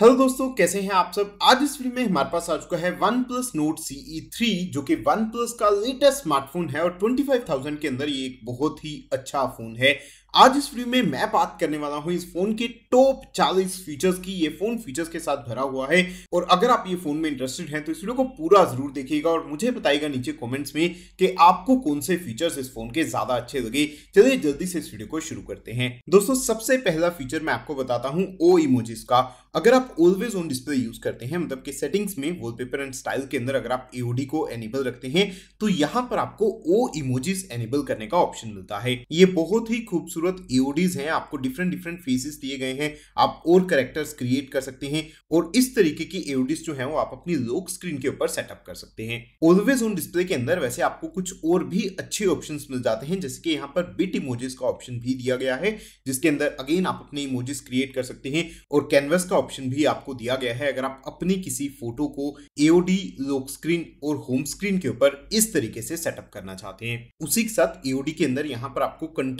hello दोस्तों कैसे हैं आप सब आज इस वीडियो में हमारे पास आ चुका है OnePlus Note CE three जो कि वन प्लस का लेटेस्ट स्मार्टफोन है और ट्वेंटी फाइव थाउजेंड के अंदर ये एक बहुत ही अच्छा फोन है आज इस वीडियो में मैं बात करने वाला हूं इस फोन के टॉप 40 फीचर्स की ये फोन फीचर्स के साथ भरा हुआ है और अगर आप ये फोन में इंटरेस्टेड हैं तो इस वीडियो को पूरा जरूर देखिएगा और मुझे बताइएगा नीचे कमेंट्स में कि आपको कौन से फीचर्स इस फोन के ज्यादा अच्छे लगे चलिए जल्दी से इस वीडियो को शुरू करते हैं दोस्तों सबसे पहला फीचर मैं आपको बताता हूँ ओ इमोजिस का अगर आप ऑलवेज ऑन डिस्प्ले यूज करते हैं मतलब कि सेटिंग्स में वॉलपेपर एंड स्टाइल के अंदर अगर आप एओडी को एनेबल रखते हैं तो यहाँ पर आपको ओ इमोजिस एनेबल करने का ऑप्शन मिलता है ये बहुत ही खूबसूरत खूबसूरत ईओडीज e हैं आपको डिफरेंट डिफरेंट फेसेस दिए गए हैं आप और करेक्टर्स क्रिएट कर सकते हैं और इस तरीके की ईओडीज e जो है वो आप अपनी लोक स्क्रीन के ऊपर सेटअप कर सकते हैं ऑलवेज ऑन डिस्प्ले के अंदर वैसे आपको कुछ और भी अच्छे ऑप्शन मिल जाते हैं जैसे कि यहाँ पर बिट इमोजेस का ऑप्शन भी दिया गया है जिसके अंदर अगेन आप अपने इमोजेस क्रिएट कर सकते हैं और कैनवस का ऑप्शन भी आपको दिया गया है अगर आप अपनी किसी फोटो को एओडी लोक स्क्रीन और होम स्क्रीन के ऊपर इस तरीके से सेटअप करना चाहते हैं उसी के साथ एओडी e के अंदर यहाँ पर आपको कंटेक्सुअल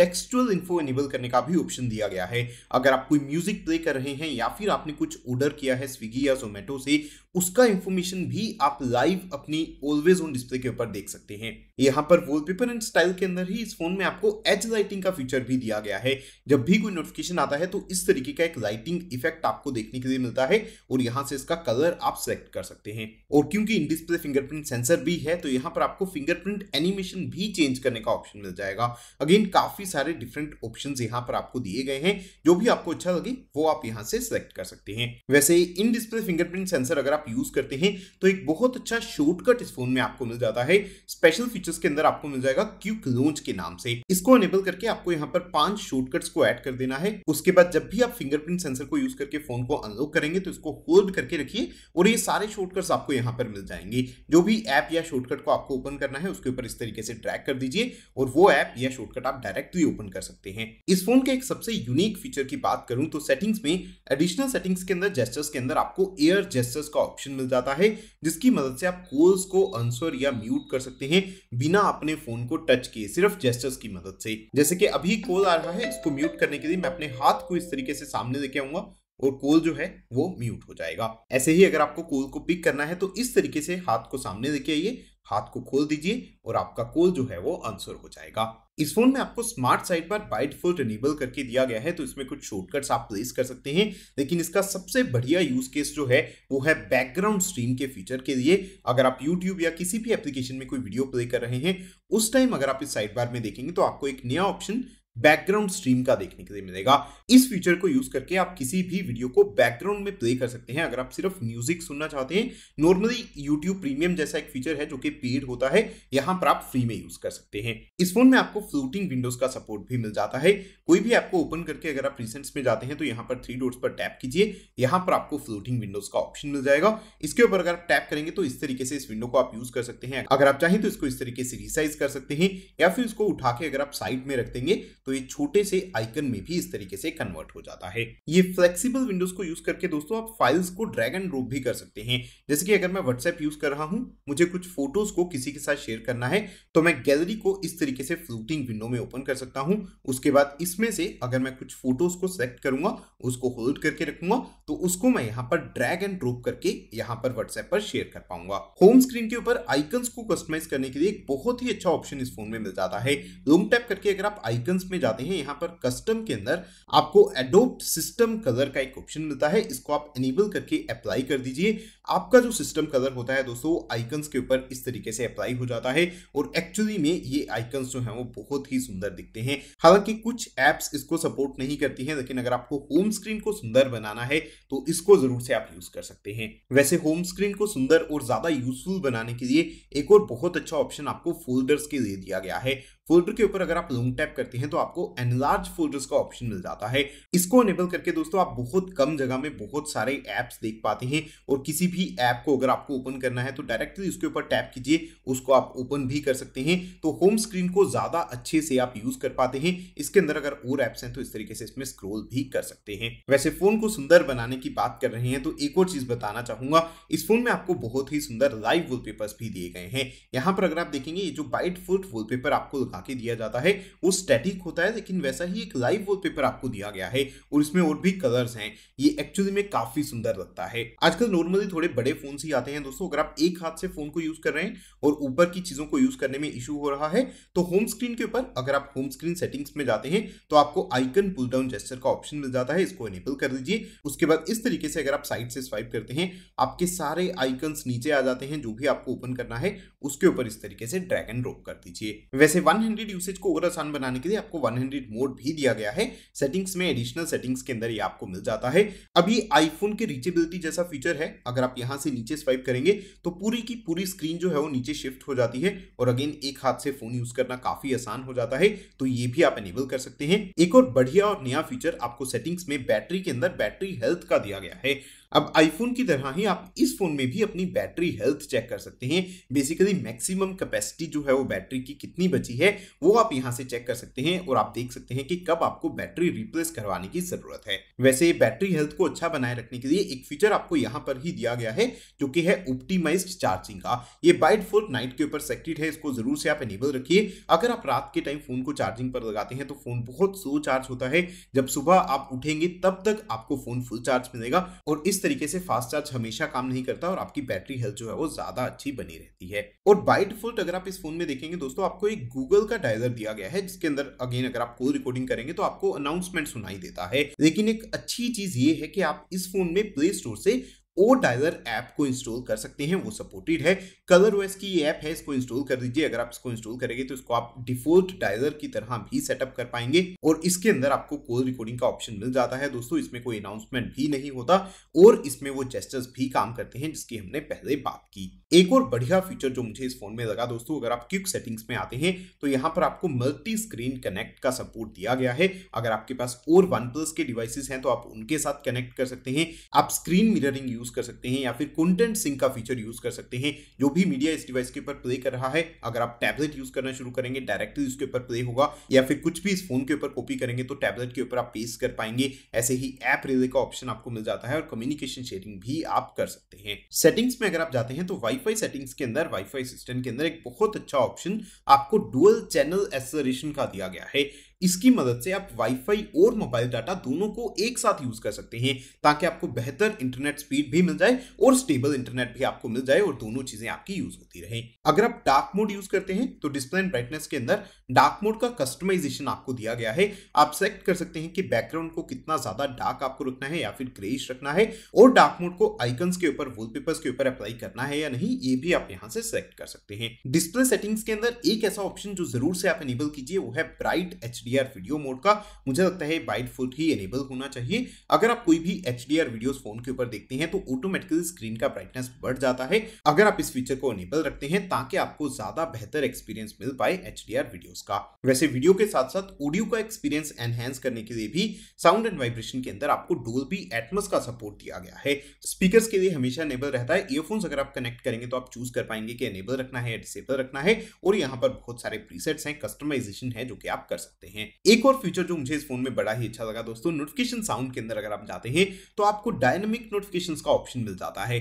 कंटेक्सचुअल इन्फो एनेबल करने का भी ऑप्शन दिया गया है अगर आप कोई म्यूजिक प्ले कर रहे हैं या फिर आपने कुछ ऑर्डर किया है स्विगी या जोमेटो से उसका इन्फॉर्मेशन भी आप लाइव अपनी ऑलवेज ऑन डिस्प्ले के ऊपर देख सकते हैं यहाँ पर वॉलपेपर एंड स्टाइल के अंदर ही इस फोन में आपको एच लाइटिंग का फीचर भी दिया गया है जब भी कोई नोटिफिकेशन आता है तो इस तरीके का एक लाइटिंग इफेक्ट आपको देखने के लिए मिलता है और यहाँ से इसका कलर आप सेलेक्ट कर सकते हैं और क्योंकि इन डिस्प्ले फिंगरप्रिंट सेंसर भी है तो यहाँ पर आपको फिंगरप्रिंट एनिमेशन भी चेंज करने का ऑप्शन मिल जाएगा अगेन काफी सारे डिफरेंट ऑप्शन यहाँ पर आपको दिए गए हैं जो भी आपको अच्छा लगे वो आप यहाँ से सिलेक्ट कर सकते हैं वैसे इन डिस्प्ले फिंगरप्रिंट सेंसर अगर आप यूज करते हैं तो एक बहुत अच्छा शॉर्टकट इस फोन में आपको मिल जाता है स्पेशल फीचर्स के अंदर आपको मिल जाएगा क्यूक लॉन्च के नाम से इसको एनेबल करके आपको यहाँ पर पांच शॉर्टकट्स को ऐड कर देना है उसके बाद जब भी आप फिंगरप्रिंट सेंसर को यूज करके फोन को अनलॉक करेंगे तो इसको होल्ड करके रखिए और ये सारे शॉर्टकट्स आपको यहाँ पर मिल जाएंगे जो भी ऐप या शॉर्टकट को आपको ओपन करना है उसके ऊपर इस तरीके से ट्रैक कर दीजिए और वो ऐप या शॉर्टकट आप डायरेक्टली ओपन कर सकते हैं सकते हैं इस फोन के एक सबसे यूनिक फीचर की बात करूं तो सेटिंग्स में एडिशनल सेटिंग्स के अंदर जेस्टर्स के अंदर आपको एयर जेस्टर्स का ऑप्शन मिल जाता है जिसकी मदद से आप कोल्स को अनसर या म्यूट कर सकते हैं बिना अपने फोन को टच किए सिर्फ जेस्टर्स की मदद से जैसे कि अभी कॉल आ रहा है इसको म्यूट करने के लिए मैं अपने हाथ को इस तरीके से सामने लेके आऊंगा और कॉल जो है वो म्यूट हो जाएगा ऐसे ही अगर आपको कॉल को पिक करना है तो इस तरीके से हाथ को सामने लेके आइए हाथ को खोल दीजिए और आपका कॉल जो है वो आंसर हो जाएगा इस फोन में आपको smart side bar by default enable करके दिया गया है तो इसमें कुछ शॉर्टकट्स आप प्लेस कर सकते हैं लेकिन इसका सबसे बढ़िया यूज केस जो है वो है बैकग्राउंड स्ट्रीम के फीचर के लिए अगर आप यूट्यूब या किसी भी एप्लीकेशन में कोई वीडियो प्ले कर रहे हैं उस टाइम अगर आप इस साइड बार में देखेंगे तो आपको एक नया ऑप्शन बैकग्राउंड स्ट्रीम का देखने के लिए मिलेगा इस फीचर को यूज करके आप किसी भी वीडियो को बैकग्राउंड में प्ले कर सकते हैं अगर आप सिर्फ म्यूजिक सुनना चाहते हैं नॉर्मली यूट्यूब प्रीमियम जैसा एक फीचर है जो कि पेड होता है यहाँ पर आप फ्री में यूज कर सकते हैं इस फोन में आपको फ्लोटिंग विंडोज का सपोर्ट भी मिल जाता है कोई भी आपको ओपन करके अगर आप रिसेंट्स में जाते हैं तो यहाँ पर थ्री डोर्स पर टैप कीजिए यहाँ पर आपको फ्लोटिंग विंडोज का ऑप्शन मिल जाएगा इसके ऊपर अगर आप टैप करेंगे तो इस तरीके से इस विंडो को आप यूज कर सकते हैं अगर आप चाहें तो इसको इस तरीके से रिसाइज कर सकते हैं या फिर इसको उठा के अगर आप साइड में रख देंगे तो तो ये छोटे से आइकन में भी इस तरीके से कन्वर्ट हो जाता है ये फ्लेक्सिबल विंडोज को यूज करके दोस्तों आप फाइल्स को ड्रैग एंड ड्रॉप भी कर सकते हैं जैसे कि अगर मैं व्हाट्सएप यूज कर रहा हूं मुझे कुछ फोटोज को किसी के साथ शेयर करना है तो मैं गैलरी को इस तरीके से फ्लोटिंग विंडो में ओपन कर सकता हूं उसके बाद इसमें से अगर मैं कुछ फोटोज को सिलेक्ट करूंगा उसको होल्ड करके रखूंगा तो उसको मैं यहाँ पर ड्रैग एंड ड्रॉप करके यहाँ पर व्हाट्सएप पर शेयर कर पाऊंगा होम स्क्रीन के ऊपर आइकन को कस्टमाइज करने के लिए एक बहुत ही अच्छा ऑप्शन इस फोन में मिल जाता है लॉन्ग टैप करके अगर आप आइकन्स में जाते हैं यहाँ पर कस्टम के अंदर आपको एडोप्ट सिस्टम कलर का एक ऑप्शन मिलता है इसको आप एनेबल करके अप्लाई कर दीजिए आपका जो सिस्टम कलर होता है दोस्तों आइकन्स के ऊपर इस तरीके से अप्लाई हो जाता है और एक्चुअली में ये आइकन्स जो हैं वो बहुत ही सुंदर दिखते हैं हालांकि कुछ एप्स इसको सपोर्ट नहीं करती हैं लेकिन अगर आपको होम स्क्रीन को सुंदर बनाना है तो इसको जरूर से आप यूज कर सकते हैं वैसे होम स्क्रीन को सुंदर और ज्यादा यूजफुल बनाने के लिए एक और बहुत अच्छा ऑप्शन आपको फोल्डर्स के लिए दिया गया है फोल्डर के ऊपर अगर आप लॉन्ग टैप करते हैं तो आपको एनलार्ज फोल्डर्स का ऑप्शन मिल जाता है इसको एनेबल करके दोस्तों आप बहुत कम जगह में बहुत सारे एप्स देख पाते हैं और किसी भी ऐप को अगर आपको ओपन करना है तो डायरेक्टली उसके ऊपर टैप कीजिए उसको आप ओपन भी कर सकते हैं तो होम स्क्रीन को ज़्यादा अच्छे से आप यूज़ कर पाते हैं इसके अंदर अगर और एप्स हैं तो इस तरीके से इसमें स्क्रोल भी कर सकते हैं वैसे फ़ोन को सुंदर बनाने की बात कर रहे हैं तो एक और चीज़ बताना चाहूंगा इस फोन में आपको बहुत ही सुंदर लाइव वॉलपेपर्स भी दिए गए हैं यहाँ पर अगर आप देखेंगे ये जो बाइट फुट वॉलपेपर आपको लगा के दिया जाता है वो स्टेटिक होता है लेकिन वैसा ही एक लाइव वॉलपेपर आपको दिया गया है और इसमें और भी कलर्स हैं ये एक्चुअली में काफ़ी सुंदर लगता है आजकल नॉर्मली थोड़े बड़े फोन ही आते हैं दोस्तों अगर आप एक हाथ से फोन को यूज कर रहे हैं और ऊपर की चीजों को यूज करने में इशू हो रहा है तो होम स्क्रीन के ऊपर अगर आप होम स्क्रीन सेटिंग्स में जाते हैं तो आपको आइकन पुल डाउन जेस्टर का ऑप्शन मिल जाता है इसको एनेबल कर दीजिए उसके बाद इस तरीके से अगर आप साइड से स्वाइप करते हैं आपके सारे आइकन नीचे आ जाते हैं जो भी आपको ओपन करना है उसके ऊपर इस तरीके से ड्रैग एंड ड्रॉप कर दीजिए वैसे 100 यूसेज को और आसान बनाने के लिए आपको 100 मोड भी दिया गया है सेटिंग्स में एडिशनल सेटिंग्स के अंदर ये आपको मिल जाता है अभी आईफोन के रीचेबिलिटी जैसा फीचर है अगर आप यहाँ से नीचे स्वाइप करेंगे तो पूरी की पूरी स्क्रीन जो है वो नीचे शिफ्ट हो जाती है और अगेन एक हाथ से फोन यूज करना काफी आसान हो जाता है तो ये भी आप एनेबल कर सकते हैं एक और बढ़िया और नया फीचर आपको सेटिंग्स में बैटरी के अंदर बैटरी हेल्थ का दिया गया है अब आईफोन की तरह ही आप इस फ़ोन में भी अपनी बैटरी हेल्थ चेक कर सकते हैं बेसिकली मैक्सिमम कैपेसिटी जो है वो बैटरी की कितनी बची है वो आप यहाँ से चेक कर सकते हैं और आप देख सकते हैं कि कब आपको बैटरी रिप्लेस करवाने की ज़रूरत है वैसे बैटरी हेल्थ को अच्छा बनाए रखने के लिए एक फीचर आपको यहाँ पर ही दिया गया है जो कि है ऑप्टिमाइज्ड चार्जिंग का ये बाइट फोर नाइट के ऊपर सेक्टेड है इसको ज़रूर से आप एनेबल रखिए अगर आप रात के टाइम फ़ोन को चार्जिंग पर लगाते हैं तो फ़ोन बहुत स्लो चार्ज होता है जब सुबह आप उठेंगे तब तक आपको फ़ोन फुल चार्ज मिलेगा और इस तरीके से फास्ट चार्ज हमेशा काम नहीं करता और आपकी बैटरी हेल्थ जो है वो ज्यादा अच्छी बनी रहती है और बाई डिफॉल्ट अगर आप इस फोन में देखेंगे दोस्तों आपको एक गूगल का डायलर दिया गया है जिसके अंदर अगेन अगर आप कॉल रिकॉर्डिंग करेंगे तो आपको अनाउंसमेंट सुनाई देता है लेकिन एक अच्छी चीज ये है कि आप इस फोन में प्ले स्टोर से ओ डायलर ऐप को इंस्टॉल कर सकते हैं वो सपोर्टेड है कलर वेस की ये ऐप है इसको इंस्टॉल कर दीजिए अगर आप इसको इंस्टॉल करेंगे तो इसको आप डिफॉल्ट डायलर की तरह भी सेटअप कर पाएंगे और इसके अंदर आपको कॉल रिकॉर्डिंग का ऑप्शन मिल जाता है दोस्तों इसमें कोई अनाउंसमेंट भी नहीं होता और इसमें वो जेस्टर्स भी काम करते हैं जिसकी हमने पहले बात की एक और बढ़िया फीचर जो मुझे इस फोन में लगा दोस्तों अगर आप क्विक सेटिंग्स में आते हैं तो यहाँ पर आपको मल्टी स्क्रीन कनेक्ट का सपोर्ट दिया गया है अगर आपके पास और वन प्लस के डिवाइसेस हैं तो आप उनके साथ कनेक्ट कर सकते हैं आप स्क्रीन मिररिंग यूज यूज़ कर सकते हैं या फिर कंटेंट सिंक का फीचर यूज़ कर सकते हैं जो भी मीडिया इस डिवाइस के ऊपर प्ले कर रहा है अगर आप टैबलेट यूज़ करना शुरू करेंगे डायरेक्टली उसके ऊपर प्ले होगा या फिर कुछ भी इस फोन के ऊपर कॉपी करेंगे तो टैबलेट के ऊपर आप पेस कर पाएंगे ऐसे ही ऐप रिले का ऑप्शन आपको मिल जाता है और कम्युनिकेशन शेयरिंग भी आप कर सकते हैं सेटिंग्स में अगर आप जाते हैं तो वाईफाई सेटिंग्स के अंदर वाईफाई सिस्टम के अंदर एक बहुत अच्छा ऑप्शन आपको डुअल चैनल एसलरेशन का दिया गया है इसकी मदद से आप वाईफाई और मोबाइल डाटा दोनों को एक साथ यूज कर सकते हैं ताकि आपको बेहतर इंटरनेट स्पीड भी मिल जाए और स्टेबल इंटरनेट भी आपको मिल जाए और दोनों चीजें आपकी यूज होती रहे अगर आप डार्क मोड यूज करते हैं तो डिस्प्ले एंड ब्राइटनेस के अंदर डार्क मोड का कस्टमाइजेशन आपको दिया गया है आप सेलेक्ट कर सकते हैं कि बैकग्राउंड को कितना ज्यादा डार्क आपको रखना है या फिर ग्रेस रखना है और डार्क मोड को आइकन्स के ऊपर वॉलपेपर्स के ऊपर अप्लाई करना है या नहीं ये भी आप यहाँ से सेलेक्ट कर सकते हैं डिस्प्ले सेटिंग्स के अंदर एक ऐसा ऑप्शन जो जरूर से आप इनेबल कीजिए वो है bright H HDR video mode का मुझे लगता है बाइट फुट ही एनेबल होना चाहिए अगर आप कोई भी HDR डी वीडियोस फोन के ऊपर देखते हैं तो ऑटोमेटिकली स्क्रीन का ब्राइटनेस बढ़ जाता है अगर आप इस फीचर को एनेबल रखते हैं ताकि आपको ज्यादा बेहतर एक्सपीरियंस मिल पाए एच वीडियोस का वैसे वीडियो के साथ साथ ऑडियो का एक्सपीरियंस एनहेंस करने के लिए भी साउंड एंड वाइब्रेशन के अंदर आपको डोल्बी एटमस का सपोर्ट दिया गया है स्पीकर के लिए हमेशा एनेबल रहता है ईयरफोन्स अगर आप कनेक्ट करेंगे तो आप चूज कर पाएंगे कि एनेबल रखना है या डिसेबल रखना है और यहाँ पर बहुत सारे प्रीसेट्स हैं कस्टमाइजेशन है जो कि आप कर सकते हैं हैं एक और फीचर जो मुझे इस फोन में बड़ा ही अच्छा लगा दोस्तों नोटिफिकेशन साउंड के अंदर अगर आप जाते हैं तो आपको डायनेमिक नोटिफिकेशन का ऑप्शन मिल जाता है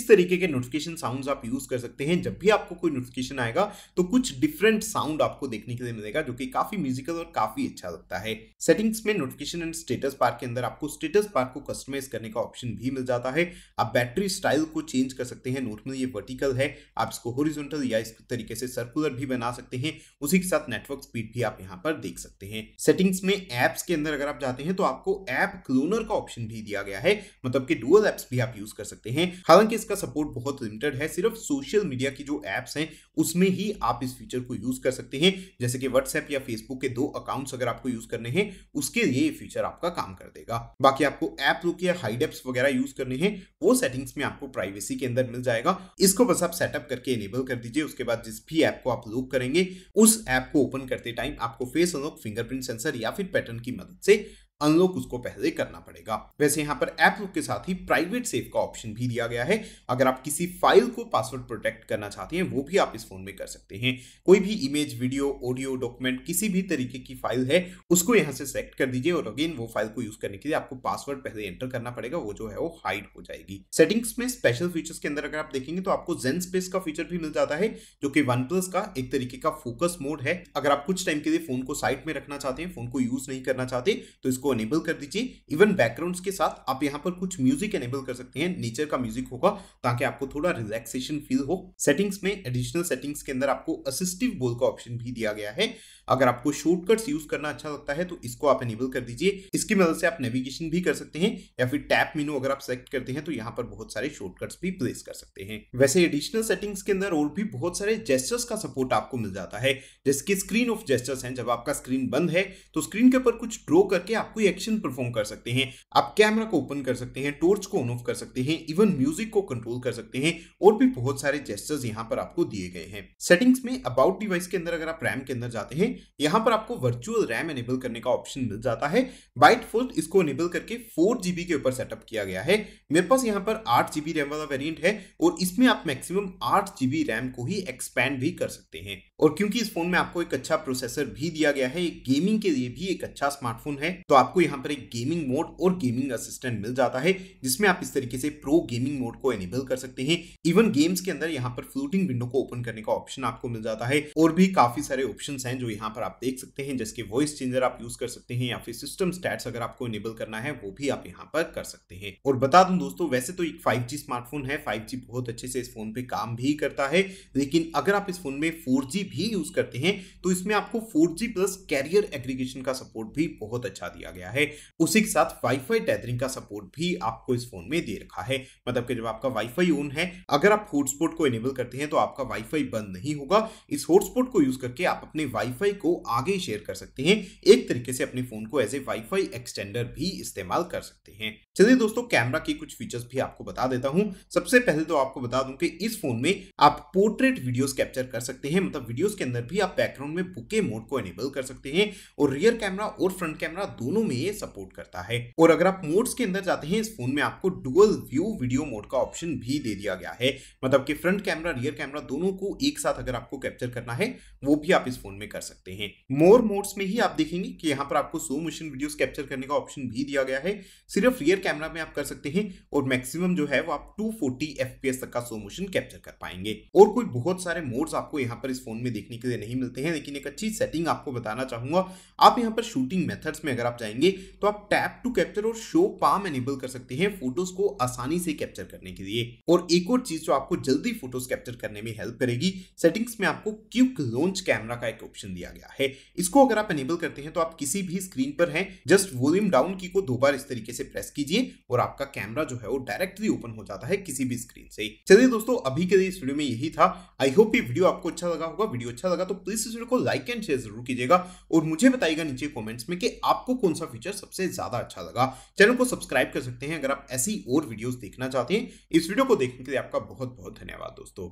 इस तरीके के नोटिफिकेशन साउंड आप यूज कर सकते हैं जब भी आपको कोई नोटिफिकेशन आएगा तो कुछ डिफरेंट साउंड आपको देखने के लिए मिलेगा जो कि काफी म्यूजिकल और काफी अच्छा लगता है सेटिंग्स में नोटिफिकेशन एंड स्टेटस पार्क के अंदर आपको स्टेटस पार्क को कस्टमाइज करने का ऑप्शन भी मिल जाता है आप बैटरी स्टाइल को चेंज कर सकते हैं नॉर्मली ये वर्टिकल है आप इसको होरिजोनटल या इस तरीके से सर्कुलर भी बना सकते हैं उसी के साथ नेटवर्क स्पीड भी आप यहाँ पर देख सकते हैं सेटिंग्स में एप्स के अंदर अगर आप जाते हैं तो आपको एप क्लोनर का ऑप्शन भी दिया गया है मतलब कि डुअल एप्स भी आप यूज कर सकते हैं हालांकि इस इसका सपोर्ट बहुत लिमिटेड है सिर्फ सोशल मीडिया की जो एप्स हैं उसमें ही आप इस फीचर को यूज कर सकते हैं जैसे कि व्हाट्सएप या फेसबुक के दो अकाउंट्स अगर आपको यूज करने हैं उसके लिए ये फीचर आपका काम कर देगा बाकी आपको ऐप लुक या हाइड एप्स वगैरह यूज करने हैं वो सेटिंग्स में आपको प्राइवेसी के अंदर मिल जाएगा इसको बस आप सेटअप करके इनेबल कर दीजिए उसके बाद जिस भी ऐप को आप लुक करेंगे उस ऐप को ओपन करते टाइम आपको फेस अनलॉक फिंगरप्रिंट सेंसर या फिर पैटर्न की मदद से अनलॉक उसको पहले करना पड़ेगा वैसे यहाँ पर ऐप लॉक के साथ ही प्राइवेट सेव का ऑप्शन भी दिया गया है अगर आप किसी फाइल को पासवर्ड प्रोटेक्ट करना चाहते हैं वो भी आप इस फोन में कर सकते हैं कोई भी इमेज वीडियो ऑडियो डॉक्यूमेंट किसी भी तरीके की फाइल है उसको यहाँ से सेलेक्ट कर दीजिए और अगेन वो फाइल को यूज करने के लिए आपको पासवर्ड पहले एंटर करना पड़ेगा वो जो है वो हाइड हो जाएगी सेटिंग्स में स्पेशल फीचर्स के अंदर अगर आप देखेंगे तो आपको जेन स्पेस का फीचर भी मिल जाता है जो कि वन प्लस का एक तरीके का फोकस मोड है अगर आप कुछ टाइम के लिए फोन को साइड में रखना चाहते हैं फोन को यूज नहीं करना चाहते तो इसको एनेबल कर दीजिए इवन बैकग्राउंड्स के साथ आप यहाँ पर कुछ म्यूजिक एनेबल कर सकते हैं नेचर का म्यूजिक होगा ताकि आपको थोड़ा रिलैक्सेशन फील हो सेटिंग्स में एडिशनल सेटिंग्स के अंदर आपको असिस्टिव बोल का ऑप्शन भी दिया गया है अगर आपको शॉर्टकट्स यूज करना अच्छा लगता है तो इसको आप एनेबल कर दीजिए इसकी मदद से आप नेविगेशन भी कर सकते हैं या फिर टैप मेनू अगर आप सेलेक्ट करते हैं तो यहाँ पर बहुत सारे शॉर्टकट्स भी प्लेस कर सकते हैं वैसे एडिशनल सेटिंग्स के अंदर और भी बहुत सारे जेस्टर्स का सपोर्ट आपको मिल जाता है जिसके स्क्रीन ऑफ जेस्टर्स हैं जब आपका स्क्रीन बंद है तो स्क्रीन के ऊपर कुछ ड्रॉ करके आपको कोई एक्शन परफॉर्म कर सकते हैं आप कैमरा को ओपन कर सकते हैं टोर्च को ऑन ऑफ कर सकते हैं इवन म्यूजिक को कंट्रोल कर सकते हैं और भी बहुत सारे जेस्टर्स यहाँ पर आपको दिए गए हैं सेटिंग्स में अबाउट डिवाइस के अंदर अगर आप रैम के अंदर जाते हैं यहाँ पर आपको वर्चुअल रैम एनेबल करने का ऑप्शन मिल जाता है बाइट फोल्ट इसको एनेबल करके फोर जीबी के ऊपर सेटअप किया गया है मेरे पास यहाँ पर आठ जीबी रैम वाला वेरियंट है और इसमें आप मैक्सिमम आठ जीबी रैम को ही एक्सपैंड भी कर सकते हैं और क्योंकि इस फोन में आपको एक अच्छा प्रोसेसर भी दिया गया है एक गेमिंग के लिए भी एक अच्छा स्मार्टफोन है तो आपको यहाँ पर एक गेमिंग मोड और गेमिंग असिस्टेंट मिल जाता है जिसमें आप इस तरीके से प्रो गेमिंग मोड को एनेबल कर सकते हैं इवन गेम्स के अंदर यहाँ पर फ्लोटिंग विंडो को ओपन करने का ऑप्शन आपको मिल जाता है और भी काफी सारे ऑप्शन हैं जो यहाँ पर आप देख सकते हैं जैसे वॉइस चेंजर आप यूज कर सकते हैं या फिर सिस्टम स्टैट्स अगर आपको एनेबल करना है वो भी आप यहाँ पर कर सकते हैं और बता दूं दोस्तों वैसे तो एक फाइव स्मार्टफोन है फाइव बहुत अच्छे से इस फोन पे काम भी करता है लेकिन अगर आप इस फोन में फोर भी यूज करते हैं तो इसमें आपको 4G प्लस कैरियर एग्रीगेशन का सपोर्ट भी बहुत अच्छा दिया गया है उसी के साथ वाईफाई टैदरिंग का सपोर्ट भी आपको इस फोन में दे रखा है मतलब कि जब आपका वाईफाई ऑन है अगर आप हॉटस्पॉट को इनेबल करते हैं तो आपका वाईफाई बंद नहीं होगा इस हॉटस्पॉट को यूज करके आप अपने वाईफाई को आगे शेयर कर सकते हैं एक तरीके से अपने फोन को एज ए वाईफाई एक्सटेंडर भी इस्तेमाल कर सकते हैं चलिए दोस्तों कैमरा के कुछ फीचर्स भी आपको बता देता हूँ सबसे पहले तो आपको बता दूं कि इस फोन में आप पोर्ट्रेट वीडियोस कैप्चर कर सकते हैं मतलब वीडियोस के अंदर भी आप बैकग्राउंड में बुके मोड को एनेबल कर सकते हैं और रियर कैमरा और फ्रंट कैमरा दोनों में ये सपोर्ट करता है और अगर आप मोड्स के अंदर जाते हैं इस फोन में आपको डुअल व्यू वीडियो मोड का ऑप्शन भी दे दिया गया है मतलब कि फ्रंट कैमरा रियर कैमरा दोनों को एक साथ अगर आपको कैप्चर करना है वो भी आप इस फोन में कर सकते हैं मोर मोड्स में ही आप देखेंगे कि यहाँ पर आपको सो मोशन वीडियो कैप्चर करने का ऑप्शन भी दिया गया है सिर्फ रियर कैमरा में आप कर सकते हैं और मैक्सिमम जो है वो आप 240 fps तक का सो मोशन कैप्चर कर पाएंगे और कोई बहुत सारे मोड्स आपको यहाँ पर इस फोन में भी देखने के लिए नहीं मिलते हैं लेकिन एक अच्छी सेटिंग आपको बताना चाहूंगा आप यहाँ पर शूटिंग मेथड्स में अगर आप जाएंगे तो आप टैप टू कैप्चर और शो पाम एनेबल कर सकते हैं फोटोज को आसानी से कैप्चर करने के लिए और एक और चीज जो आपको जल्दी फोटोज कैप्चर करने में हेल्प करेगी सेटिंग्स में आपको क्यूक लॉन्च कैमरा का एक ऑप्शन दिया गया है इसको अगर आप एनेबल करते हैं तो आप किसी भी स्क्रीन पर हैं जस्ट वॉल्यूम डाउन की को दो बार इस तरीके से प्रेस कीजिए और आपका कैमरा जो है वो डायरेक्टली ओपन हो जाता है किसी भी स्क्रीन से चलिए दोस्तों अभी के लिए इस वीडियो में यही था आई होप ये वीडियो आपको अच्छा लगा होगा वीडियो अच्छा लगा तो प्लीज इस वीडियो को लाइक एंड शेयर जरूर कीजिएगा और मुझे बताइएगा नीचे कमेंट्स में कि आपको कौन सा फीचर सबसे ज्यादा अच्छा लगा चैनल को सब्सक्राइब कर सकते हैं अगर आप ऐसी और वीडियोस देखना चाहते हैं इस वीडियो को देखने के लिए आपका बहुत बहुत धन्यवाद दोस्तों